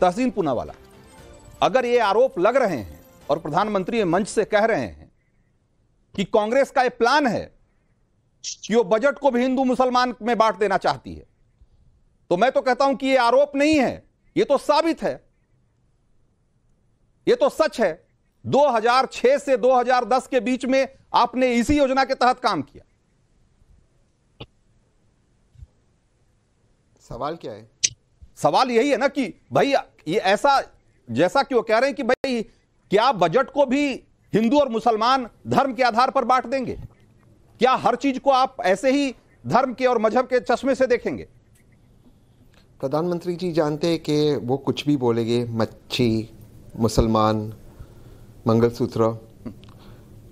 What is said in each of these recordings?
तहसीन पूनावाला अगर ये आरोप लग रहे हैं और प्रधानमंत्री मंच से कह रहे हैं कि कांग्रेस का यह प्लान है कि वो बजट को भी हिंदू मुसलमान में बांट देना चाहती है तो मैं तो कहता हूं कि यह आरोप नहीं है यह तो साबित है यह तो सच है 2006 से 2010 के बीच में आपने इसी योजना के तहत काम किया सवाल क्या है सवाल यही है ना कि भाई ये ऐसा जैसा कि वो कह रहे हैं कि भाई क्या बजट को भी हिंदू और मुसलमान धर्म के आधार पर बांट देंगे क्या हर चीज को आप ऐसे ही धर्म के और मजहब के चश्मे से देखेंगे प्रधानमंत्री जी जानते हैं कि वो कुछ भी बोलेंगे मच्छी मुसलमान मंगलसूत्र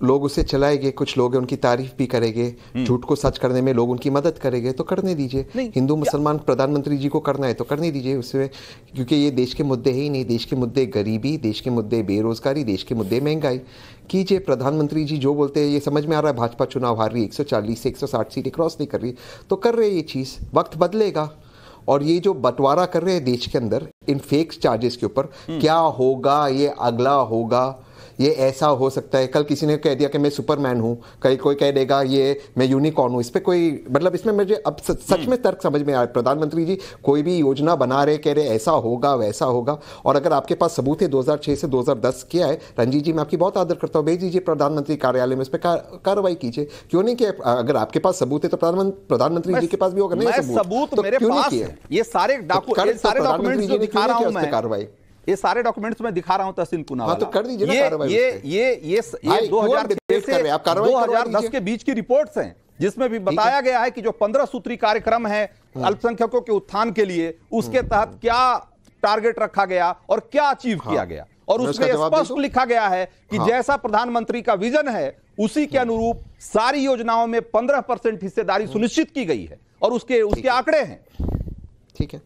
लोग उसे चलाएंगे कुछ लोग उनकी तारीफ भी करेंगे हम्म। झूठ को सच करने में लोग उनकी मदद करेंगे तो करने दीजिए हिंदू मुसलमान प्रधानमंत्री जी को करना है तो करने दीजिए उसमें क्योंकि ये देश के मुद्दे ही नहीं देश के मुद्दे गरीबी देश के मुद्दे बेरोजगारी देश के मुद्दे महंगाई कीजिए प्रधानमंत्री जी जो बोलते हैं ये समझ में आ रहा है भाजपा चुनाव हार रही है 140 से एक सीटें क्रॉस नहीं कर रही तो कर रहे ये चीज़ वक्त बदलेगा और ये जो बंटवारा कर रहे हैं देश के अंदर इन फेक चार्जेस के ऊपर हम्म। क्या होगा ये अगला होगा ये ऐसा हो सकता है कल किसी ने कह दिया कि मैं सुपरमैन हूँ कहीं कोई कह देगा ये मैं यूनिकॉर्न हूँ इस पर कोई मतलब इसमें मुझे अब सच हम्म। में तर्क समझ में आया प्रधानमंत्री जी कोई भी योजना बना रहे कह रहे ऐसा होगा वैसा होगा और अगर आपके पास सबूत है दो से दो किया है रंजीत जी मैं आपकी बहुत आदर करता हूँ भेज दीजिए प्रधानमंत्री कार्यालय में इस पर कार्रवाई कीजिए क्यों नहीं किया अगर आपके पास सबूत है तो प्रधानमंत्री जी के पास भी होगा नहीं सबूत तो क्यों नहीं किया ये सारे तो डॉक्यूमेंट तो कार्रवाई ये सारे डॉक्यूमेंट्स मैं दिखा रहा हूं तहसीन कुना हाँ तो कर दीजिए ये, ये ये ये ये दो हजार दो हजार दस के बीच की रिपोर्ट्स हैं जिसमें भी बताया गया है कि जो पंद्रह सूत्री कार्यक्रम है हाँ। अल्पसंख्यकों के उत्थान के लिए उसके हाँ। तहत क्या टारगेट रखा गया और क्या अचीव किया हाँ। गया और उसमें स्पष्ट लिखा गया है कि जैसा प्रधानमंत्री का विजन है उसी के अनुरूप सारी योजनाओं में पंद्रह परसेंट हिस्सेदारी सुनिश्चित की गई है और उसके उसके आंकड़े हैं ठीक है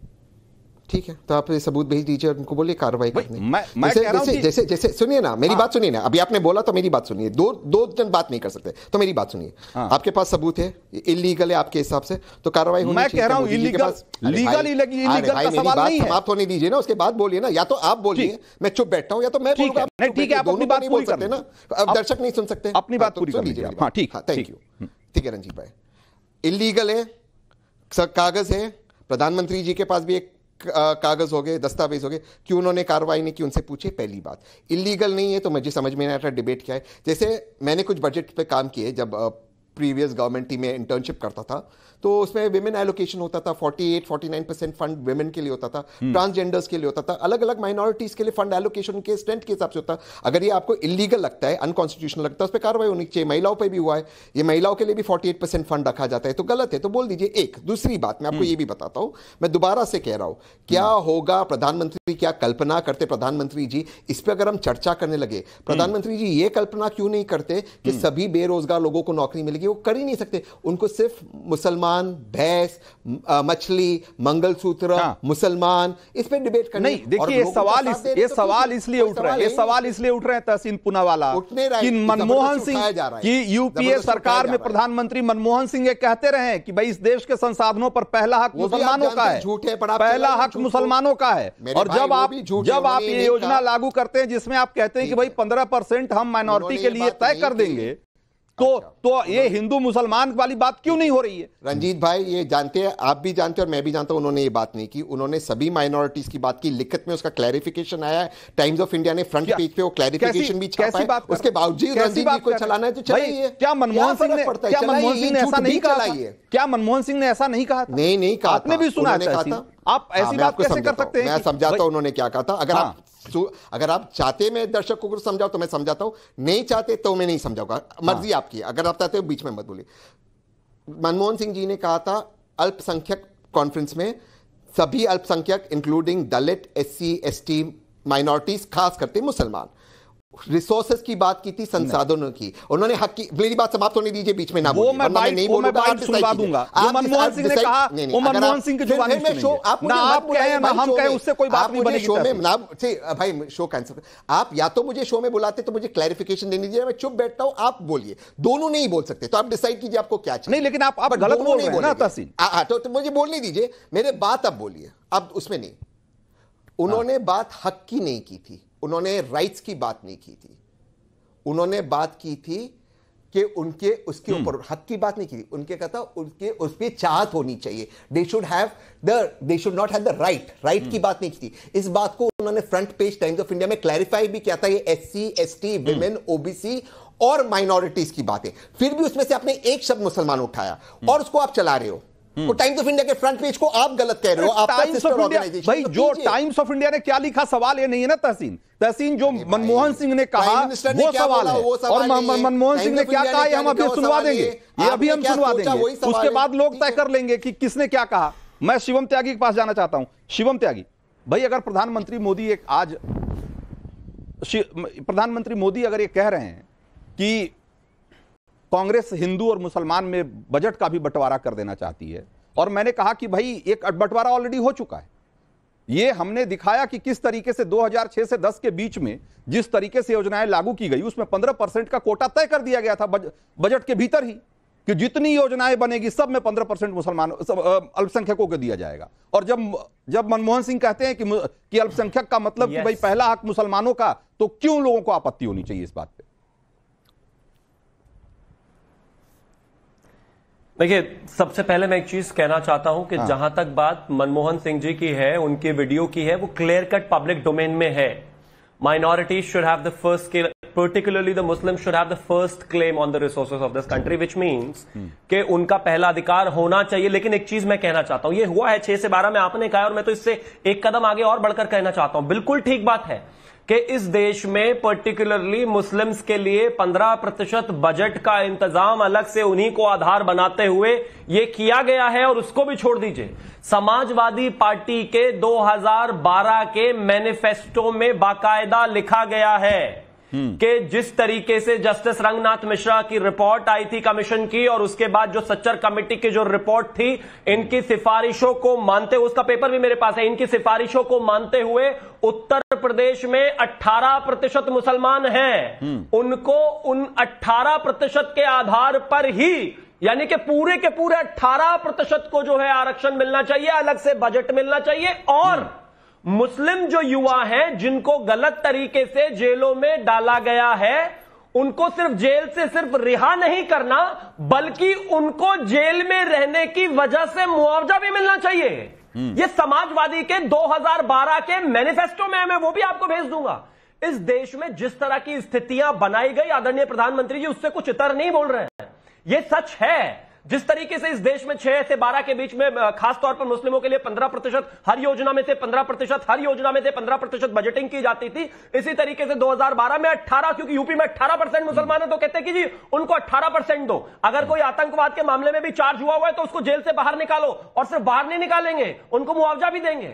ठीक है तो आप ये सबूत भेज दीजिए और उनको बोलिए कार्रवाई करने मैं, मैं जैसे, जैसे, कि... जैसे जैसे सुनिए ना मेरी हाँ। बात सुनिए ना अभी आपने बोला तो मेरी बात सुनिए दो दो जन बात नहीं कर सकते तो मेरी बात सुनिए हाँ। आपके पास सबूत है इलीगल है आपके हिसाब से तो कार्रवाई होनी चाहिए रहा हूं इलीगल लीगल इलीगल का सवाल नहीं है समाप्त होने दीजिए ना उसके बाद बोलिए ना या तो आप बोलिए मैं चुप बैठता हूं या तो मैं बोलूंगा नहीं ठीक है आप अपनी बात बोल सकते ना अब दर्शक नहीं सुन सकते अपनी बात हाँ, तो पूरी कर लीजिए हां ठीक थैंक यू ठीक है रंजीत भाई इलीगल है कागज है प्रधानमंत्री जी के पास भी एक कागज़ हो गए दस्तावेज हो गए क्यों उन्होंने कार्रवाई नहीं की उनसे पूछे पहली बात इलीगल नहीं है तो मुझे समझ में नहीं आ रहा डिबेट क्या है जैसे मैंने कुछ बजट पे काम किए जब प्रीवियस गवर्नमेंट टीम में इंटर्नशिप करता था तो उसमें वेमेन एलोकेशन होता था 48 49 परसेंट फंड वेमेन के लिए होता था ट्रांसजेंडर्स हम्म। के लिए होता था अलग अलग माइनॉरिटीज के लिए फंड एलोकेशन के स्ट्रेंथ के हिसाब से होता अगर ये आपको इलीगल लगता है अनकॉन्स्टिट्यूशनल लगता है उस पर कार्रवाई होनी चाहिए महिलाओं पर भी हुआ है ये महिलाओं के लिए भी फोर्टी फंड रखा जाता है तो गलत है तो बोल दीजिए एक दूसरी बात मैं आपको हम्म। ये भी बताता हूँ मैं दोबारा से कह रहा हूँ क्या हम्म। होगा प्रधानमंत्री क्या कल्पना करते प्रधानमंत्री जी इस पर अगर हम चर्चा करने लगे प्रधानमंत्री जी ये कल्पना क्यों नहीं करते कि सभी बेरोजगार लोगों को नौकरी मिलेगी जिंदगी वो कर ही नहीं सकते उनको सिर्फ मुसलमान भैंस मछली मंगलसूत्र हाँ। मुसलमान इस पर डिबेट करनी नहीं देखिए सवाल इस, ये तो सवाल इसलिए उठ रहे हैं ये सवाल इसलिए उठ रहे हैं तहसीन पुनावाला कि मनमोहन सिंह की यूपीए सरकार में प्रधानमंत्री मनमोहन सिंह ये कहते रहे कि भाई इस देश के संसाधनों पर पहला हक मुसलमानों का है झूठे पहला हक मुसलमानों का है और जब आप जब आप ये योजना लागू करते हैं जिसमें आप कहते हैं कि भाई पंद्रह परसेंट हम माइनॉरिटी के लिए तय कर देंगे तो तो ये हिंदू मुसलमान वाली बात क्यों नहीं हो रही है रंजीत भाई ये जानते हैं आप भी जानते हैं और मैं भी जानता हूं उन्होंने ये बात नहीं की उन्होंने सभी माइनॉरिटीज की बात की लिखित में उसका क्लैरिफिकेशन आया है टाइम्स ऑफ इंडिया ने फ्रंट पेज पे वो क्लैरिफिकेशन भी छापा है उसके बावजूद रंजीत जी को चलाना तो है तो चलिए क्या मनमोहन सिंह ने क्या मनमोहन सिंह ने ऐसा नहीं कहा क्या मनमोहन सिंह ने ऐसा नहीं कहा नहीं नहीं कहा आपने भी सुना था आप ऐसी हाँ, बात कैसे कर सकते हैं मैं समझाता हूं उन्होंने क्या कहा था अगर आप हाँ। अगर आप चाहते मैं दर्शकों को समझाओ तो मैं समझाता हूँ नहीं चाहते तो मैं नहीं समझाऊंगा मर्जी हाँ। आपकी अगर आप चाहते हो बीच में मत बोलिए मनमोहन सिंह जी ने कहा था अल्पसंख्यक कॉन्फ्रेंस में सभी अल्पसंख्यक including Dalit S T minorities खास करते मुसलमान रिसोर्सेस की बात की थी संसाधनों की उन्होंने हक की मेरी बात समाप्त होने दीजिए बीच में ना वो मैं मैं नहीं बोल रहा तो बाइट सुनवा दूंगा मनमोहन सिंह ने कहा वो मनमोहन सिंह के जो बात में शो आप ना आप कहे ना हम कहे उससे कोई बात नहीं बनेगी शो में ना भाई शो कैंसिल आप या तो मुझे शो में बुलाते तो मुझे क्लैरिफिकेशन देने दीजिए मैं चुप बैठता हूं आप बोलिए दोनों नहीं बोल सकते तो आप डिसाइड कीजिए आपको क्या चाहिए नहीं लेकिन आप आप गलत बोल रहे हैं ना तहसीन हां तो, तो मुझे बोलने दीजिए मेरे बात आप बोलिए अब उसमें नहीं उन्होंने बात हक की नहीं की थी उन्होंने राइट्स की बात नहीं की थी उन्होंने बात की थी कि उनके उसके हम्म। ऊपर हक की बात नहीं की थी उनके कहता उनके उस पर चाहत होनी चाहिए they should have the they should not have the right right की हम्म। बात नहीं की थी इस बात को उन्होंने front page Times of India में क्लैरिफाई भी किया था ये S C S T women OBC और माइनॉरिटीज की बातें फिर भी उसमें से आपने एक शब्द मुसलमान उठाया हम्म। और उसको आप चला रहे हो हम्म। वो टाइम्स ऑफ इंडिया के फ्रंट पेज को आप गलत कह रहे हो टाइम्स ऑफ इंडिया भाई जो टाइम्स ऑफ इंडिया ने क्या लिखा सवाल ये नहीं है ना तहसीन तहसीन जो मनमोहन सिंह ने कहा वो सवाल है और मनमोहन सिंह ने क्या कहा हम अभी सुनवा देंगे ये अभी हम सुनवा देंगे उसके बाद लोग तय कर लेंगे कि किसने क्या कहा मैं शिवम त्यागी के पास जाना चाहता हूं शिवम त्यागी भाई अगर प्रधानमंत्री मोदी एक आज प्रधानमंत्री मोदी अगर ये कह रहे हैं कि कांग्रेस हिंदू और मुसलमान में बजट का भी बंटवारा कर देना चाहती है और मैंने कहा कि भाई एक बंटवारा ऑलरेडी हो चुका है ये हमने दिखाया कि किस तरीके से 2006 से 10 के बीच में जिस तरीके से योजनाएं लागू की गई उसमें 15 परसेंट का कोटा तय कर दिया गया था बजट के भीतर ही कि जितनी योजनाएं बनेगी सब में 15 परसेंट मुसलमान अल्पसंख्यकों को दिया जाएगा और जब जब मनमोहन सिंह कहते हैं कि कि अल्पसंख्यक का मतलब yes. कि भाई पहला हक मुसलमानों का तो क्यों लोगों को आपत्ति होनी चाहिए इस बात पर देखिए सबसे पहले मैं एक चीज कहना चाहता हूं कि हाँ। जहां तक बात मनमोहन सिंह जी की है उनकी वीडियो की है वो क्लियर कट पब्लिक डोमेन में है minorities should have the first claim, particularly Muslim should have the first claim on the the of this country which means के उनका पहला अधिकार होना चाहिए लेकिन एक चीज मैं कहना चाहता हूं ये हुआ है छह से बारह में आपने कहा और मैं तो इससे एक कदम आगे और बढ़कर कहना चाहता हूं बिल्कुल ठीक बात है कि इस देश में पर्टिकुलरली मुस्लिम्स के लिए 15 प्रतिशत बजट का इंतजाम अलग से उन्हीं को आधार बनाते हुए ये किया गया है और उसको भी छोड़ दीजिए समाजवादी पार्टी के 2012 के मैनिफेस्टो में बाकायदा लिखा गया है कि जिस तरीके से जस्टिस रंगनाथ मिश्रा की रिपोर्ट आई थी कमीशन की और उसके बाद जो सच्चर कमेटी की जो रिपोर्ट थी इनकी सिफारिशों को मानते उसका पेपर भी मेरे पास है इनकी सिफारिशों को मानते हुए उत्तर प्रदेश में 18 प्रतिशत मुसलमान हैं हम्म। उनको उन 18 प्रतिशत के आधार पर ही यानी कि पूरे के पूरे 18 प्रतिशत को जो है आरक्षण मिलना चाहिए अलग से बजट मिलना चाहिए और हम्म। मुस्लिम जो युवा हैं जिनको गलत तरीके से जेलों में डाला गया है उनको सिर्फ जेल से सिर्फ रिहा नहीं करना बल्कि उनको जेल में रहने की वजह से मुआवजा भी मिलना चाहिए हम्म। ये समाजवादी के 2012 के मैनिफेस्टो में मैं वो भी आपको भेज दूंगा इस देश में जिस तरह की स्थितियां बनाई गई आदरणीय प्रधानमंत्री जी उससे कुछ इतर नहीं बोल रहे हैं ये सच है जिस तरीके से इस देश में छह से बारह के बीच में खासतौर पर मुस्लिमों के लिए पंद्रह प्रतिशत हर योजना में से पंद्रह प्रतिशत हर योजना में से पंद्रह प्रतिशत बजटिंग की जाती थी इसी तरीके से 2012 में 18 क्योंकि यूपी में 18 परसेंट मुसलमान है तो कहते कि जी उनको 18 परसेंट दो अगर कोई आतंकवाद के मामले में भी चार्ज हुआ हुआ है तो उसको जेल से बाहर निकालो और सिर्फ बाहर नहीं निकालेंगे उनको मुआवजा भी देंगे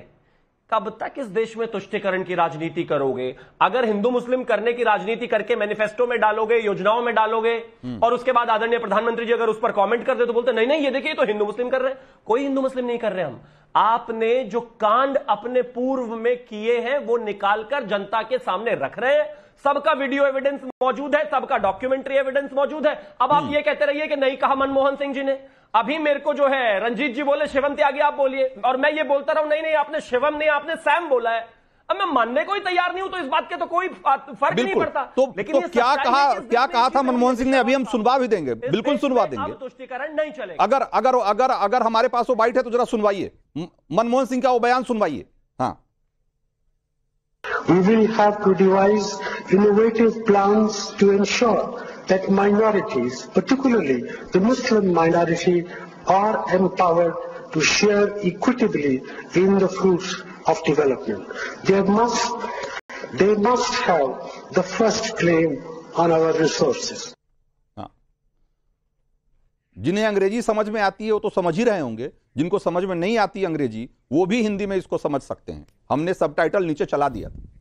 कब तक इस देश में तुष्टिकरण की राजनीति करोगे अगर हिंदू मुस्लिम करने की राजनीति करके मैनिफेस्टो में डालोगे योजनाओं में डालोगे हम्म। और उसके बाद आदरणीय प्रधानमंत्री जी अगर उस पर कमेंट कर दे तो बोलते नहीं नहीं ये देखिए तो हिंदू मुस्लिम कर रहे हैं कोई हिंदू मुस्लिम नहीं कर रहे हम आपने जो कांड अपने पूर्व में किए हैं वो निकालकर जनता के सामने रख रहे हैं सबका वीडियो एविडेंस मौजूद है सबका डॉक्यूमेंट्री एविडेंस मौजूद है अब आप हम्म। ये कहते रहिए कि नहीं कहा मनमोहन सिंह जी ने अभी मेरे को जो है रंजीत जी बोले शिवम त्यागी आप बोलिए और मैं ये बोलता रहा हूं नहीं नहीं आपने शिवम नहीं आपने सैम बोला है अब मैं मानने को ही तैयार नहीं हूं तो इस बात के तो कोई फर्क नहीं पड़ता तो, लेकिन तो क्या कहा क्या कहा था मनमोहन सिंह ने अभी हम सुनवा भी देंगे बिल्कुल सुनवा देंगे तुष्टिकरण नहीं चले अगर अगर अगर अगर हमारे पास वो बाइट है तो जरा सुनवाइए मनमोहन सिंह का वो बयान सुनवाइए हाँ We will have to devise innovative plans to ensure that minorities, particularly the Muslim minority, are empowered to share equitably in the fruits of development. They must, they must have the first claim on our resources. जिन्हें अंग्रेजी समझ में आती है वो तो समझ ही रहे होंगे जिनको समझ में नहीं आती अंग्रेजी वो भी हिंदी में इसको समझ सकते हैं हमने सबटाइटल नीचे चला दिया था